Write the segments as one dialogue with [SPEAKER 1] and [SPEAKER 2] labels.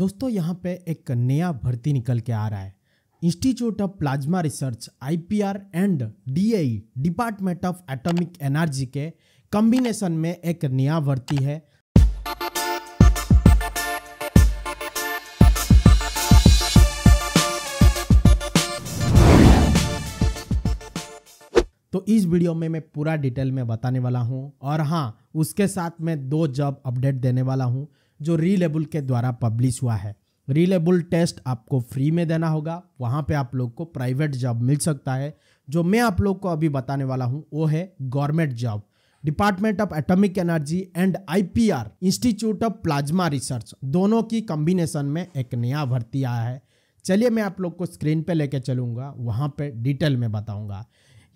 [SPEAKER 1] दोस्तों यहाँ पे एक नया भर्ती निकल के आ रहा है institute of plasma research IPR and D A department of atomic energy के कॉम्बिनेशन में एक नया भर्ती है तो इस वीडियो में मैं पूरा डिटेल में बताने वाला हूं और हाँ उसके साथ मैं दो जॉब अपडेट देने वाला हूं जो रीलेबुल के द्वारा पब्लिश हुआ है रीलेबुल टेस्ट आपको फ्री में देना होगा वहाँ पे आप लोग को प्राइवेट जॉब मिल सकता है जो मैं आप लोग को अभी बताने वाला हूँ वो है government job department of atomic energy and IPR institute of plasma research दोनों की कम्बिनेशन में एक नया भर्ती आया है चलिए मैं आप लोग को स्क्रीन पे लेके चलूँगा वहाँ पे डिटेल में बताऊँगा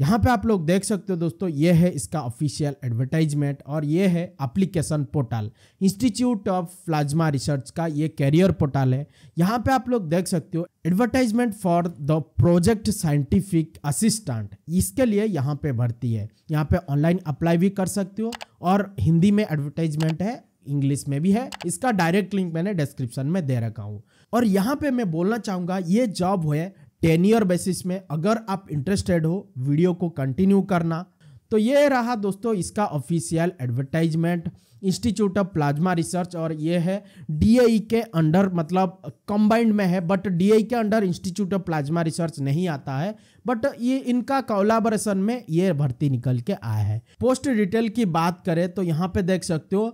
[SPEAKER 1] यहाँ पे आप लोग देख सकते हो दोस्तों ये है इसका ऑफिशियल एडवर्टाइजमेंट और ये है application portal institute of plasma research का ये कैरियर पोर्टल है यहाँ पे आप लोग देख सकते हो advertisement for the project scientific assistant इसके लिए यहाँ पे भर्ती है यहाँ पे ऑनलाइन अप्लाई भी कर सकते हो और हिंदी में एडवर्टाइजमेंट है इंग्लिश में भी है इसका डायरेक्ट लिंक मैंने डिस्क्रिप्शन में दे रखा हूँ और यहाँ पे मैं बोलना चाहूँगा ये जॉब है टेन ईयर बेसिस में अगर आप इंटरेस्टेड हो वीडियो को कंटिन्यू करना तो ये रहा दोस्तों इसका official advertisement institute of plasma research और ये है डीआई e के अंडर मतलब कंबाइंड में है बट डीआई e के under institute of plasma research नहीं आता है बट uh, ये इनका कोलाबोरेशन में ये भर्ती निकल के आया है पोस्ट डिटेल की बात करें तो यहाँ पे देख सकते हो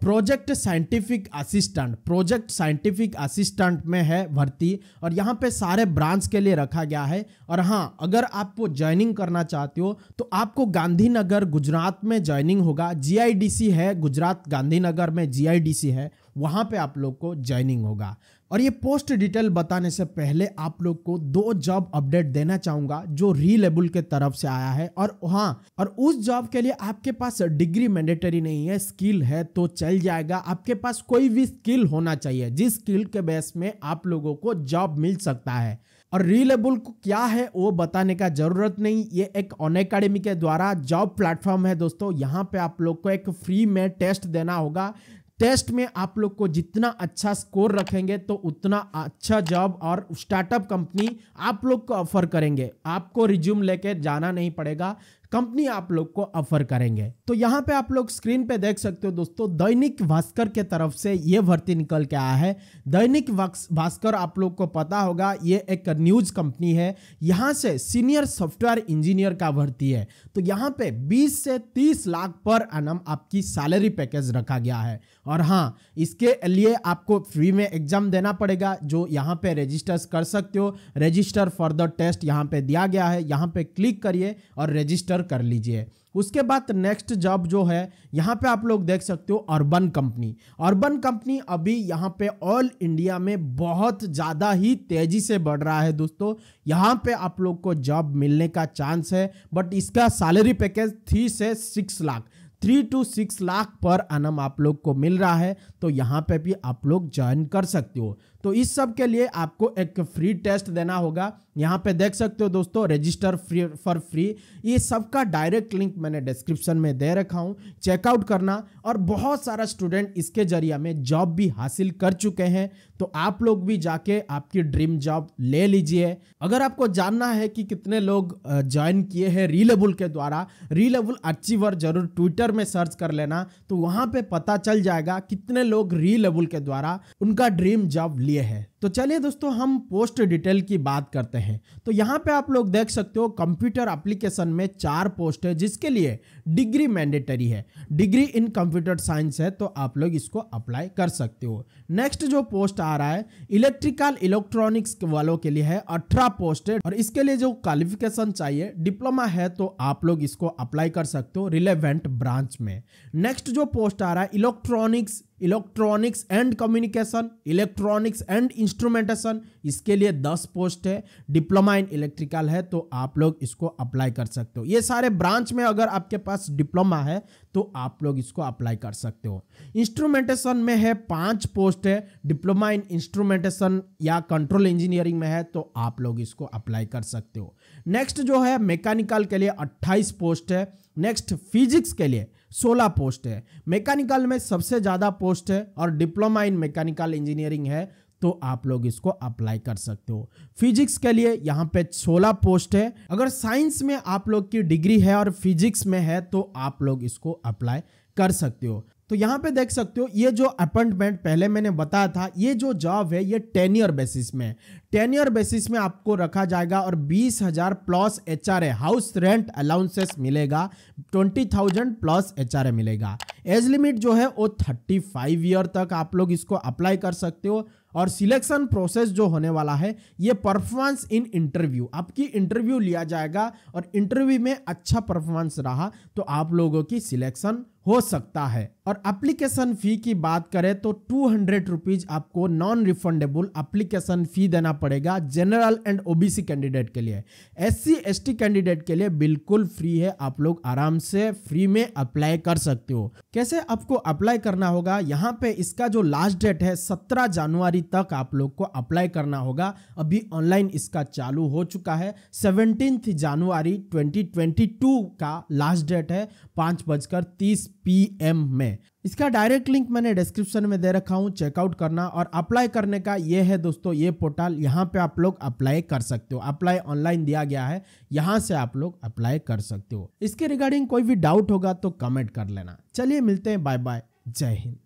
[SPEAKER 1] project scientific assistant project scientific assistant में है भर्ती और यहाँ पे सारे ब्रांच के लिए रखा गया है और हाँ अगर आपको ज्वाइनिंग करना चाहते हो तो आपको गांधीनगर गुजरात में ज्वाइनिंग होगा जीआईडीसी है गुजरात गांधीनगर में जीआईडीसी है वहाँ पे आप लोग को ज्वाइनिंग होगा और ये पोस्ट डिटेल बताने से पहले आप लोग को दो जॉब अपडेट देना चाहूंगा जो रीलेबल के तरफ से आया है और हाँ और उस जॉब के लिए आपके पास डिग्री मैंडेटरी नहीं है स्किल है तो चल जाएगा आपके पास कोई भी स्किल होना चाहिए जिस स्किल के बेस में आप लोगों को जॉब मिल सकता है और रीलेबल क्या है वो बताने का जरूरत नहीं ये एक ऑन अकेडमी के द्वारा जॉब प्लेटफॉर्म है दोस्तों यहाँ पे आप लोग को एक फ्री में टेस्ट देना होगा टेस्ट में आप लोग को जितना अच्छा स्कोर रखेंगे तो उतना अच्छा जॉब और स्टार्टअप कंपनी आप लोग को ऑफर करेंगे आपको रिज्यूम लेके जाना नहीं पड़ेगा कंपनी आप लोग को ऑफर करेंगे तो यहाँ पे आप लोग स्क्रीन पे देख सकते हो दोस्तों दैनिक भास्कर के तरफ से ये भर्ती निकल के आया है दैनिक भास्कर आप लोग को पता होगा ये एक न्यूज कंपनी है यहाँ से सीनियर सॉफ्टवेयर इंजीनियर का भर्ती है तो यहाँ पे 20 से 30 लाख पर अनम आपकी सैलरी पैकेज रखा गया है और हाँ इसके लिए आपको फ्री में एग्जाम देना पड़ेगा जो यहाँ पे रजिस्टर्स कर सकते हो रजिस्टर फॉर द टेस्ट यहाँ पे दिया गया है यहाँ पे क्लिक करिए और रजिस्टर कर लीजिए उसके बाद नेक्स्ट जॉब जो है यहाँ पे आप लोग देख सकते हो अर्बन कंपनी अर्बन कंपनी अभी यहाँ पे ऑल इंडिया में बहुत ज़्यादा ही तेज़ी से बढ़ रहा है दोस्तों यहाँ पे आप लोग को जॉब मिलने का चांस है बट इसका सैलरी पैकेज थ्री से six lakh three to six lakh per annum आप लोग को मिल रहा है तो यहाँ पे भी आप लोग ज्वाइन कर सकते हो तो इस सब के लिए आपको एक फ्री टेस्ट देना होगा यहाँ पे देख सकते हो दोस्तों रजिस्टर फ्री फॉर फ्री ये सब का डायरेक्ट लिंक मैंने डिस्क्रिप्शन में दे रखा हूँ चेकआउट करना और बहुत सारा स्टूडेंट इसके जरिए में जॉब भी हासिल कर चुके हैं तो आप लोग भी जाके आपकी ड्रीम जॉब ले लीजिए अगर आपको जानना है कि कितने लोग ज्वाइन किए हैं रीलेबुल के द्वारा रीलेबुल अचीवर जरूर ट्विटर में सर्च कर लेना तो वहाँ पर पता चल जाएगा कितने लोग रीलेबुल के द्वारा उनका ड्रीम जॉब लिए है तो चलिए दोस्तों हम पोस्ट डिटेल की बात करते हैं तो यहाँ पे आप लोग देख सकते हो कंप्यूटर एप्लीकेशन में चार पोस्ट है जिसके लिए डिग्री मैंडेटरी है डिग्री इन कंप्यूटर साइंस है तो आप लोग इसको अप्लाई कर सकते हो नेक्स्ट जो पोस्ट आ रहा है इलेक्ट्रिकल इलेक्ट्रॉनिक्स वालों के लिए है अठारह पोस्ट है और इसके लिए जो क्वालिफिकेशन चाहिए डिप्लोमा है तो आप लोग इसको अप्लाई कर सकते हो रिलेवेंट ब्रांच में नेक्स्ट जो पोस्ट आ रहा है electronics electronics and communication electronics and instrumentation इसके लिए दस पोस्ट है डिप्लोमा इन इलेक्ट्रिकल है तो आप लोग इसको अप्लाई कर सकते हो ये सारे ब्रांच में अगर आपके पास डिप्लोमा है तो आप लोग इसको अप्लाई कर सकते हो इंस्ट्रूमेंटेशन में है पांच पोस्ट है डिप्लोमा इन इंस्ट्रूमेंटेशन या कंट्रोल इंजीनियरिंग में है तो आप लोग इसको अप्लाई कर सकते हो नेक्स्ट जो है मैकेनिकल के लिए अट्ठाईस पोस्ट है नेक्स्ट फिजिक्स के लिए सोलह पोस्ट है मैकेनिकल में सबसे ज़्यादा पोस्ट है और डिप्लोमा इन मैकेनिकल इंजीनियरिंग है तो आप लोग इसको अप्लाई कर सकते हो फिजिक्स के लिए यहाँ पे 16 पोस्ट है अगर साइंस में आप लोग की डिग्री है और फिजिक्स में है तो आप लोग इसको अप्लाई कर सकते हो तो यहाँ पे देख सकते हो ये जो अपॉइंटमेंट पहले मैंने बताया था ये जो जॉब है ये टेन ईयर बेसिस में टेन ईयर बेसिस में आपको रखा जाएगा और बीस हजार plus H R A house rent allowances मिलेगा twenty thousand plus H R A मिलेगा एज लिमिट जो है वो थर्टी फाइव ईयर तक आप लोग इसको अप्लाई कर सकते हो और सिलेक्शन प्रोसेस जो होने वाला है ये परफॉर्मेंस इन इंटरव्यू आपकी इंटरव्यू लिया जाएगा और इंटरव्यू में अच्छा परफॉर्मेंस रहा तो आप लोगों की सिलेक्शन हो सकता है और एप्लीकेशन फी की बात करें तो टू हंड्रेड रुपीज आपको नॉन रिफंडेबल एप्लीकेशन फी देना पड़ेगा जनरल एंड ओबीसी कैंडिडेट के लिए एससी एसटी कैंडिडेट के लिए बिल्कुल फ्री है आप लोग आराम से फ्री में अप्लाई कर सकते हो कैसे आपको अप्लाई करना होगा यहाँ पे इसका जो लास्ट डेट है सत्रह जनवरी फरवरी तक आप लोग को अप्लाई करना होगा अभी ऑनलाइन इसका चालू हो चुका है सेवनटीन्थ जनवरी 2022 का लास्ट डेट है पाँच बजकर तीस पी में इसका डायरेक्ट लिंक मैंने डिस्क्रिप्शन में दे रखा हूँ चेकआउट करना और अप्लाई करने का ये है दोस्तों ये पोर्टल यहाँ पे आप लोग अप्लाई कर सकते हो अप्लाई ऑनलाइन दिया गया है यहाँ से आप लोग अप्लाई कर सकते हो इसके रिगार्डिंग कोई भी डाउट होगा तो कमेंट कर लेना चलिए मिलते हैं बाय बाय जय हिंद